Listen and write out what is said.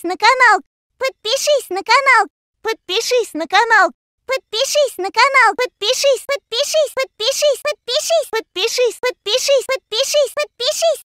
Подпишись на канал! Подпишись на канал! Подпишись на канал! Подпишись на канал! Подпишись! Подпишись! Подпишись! Подпишись! Подпишись! Подпишись! Подпишись!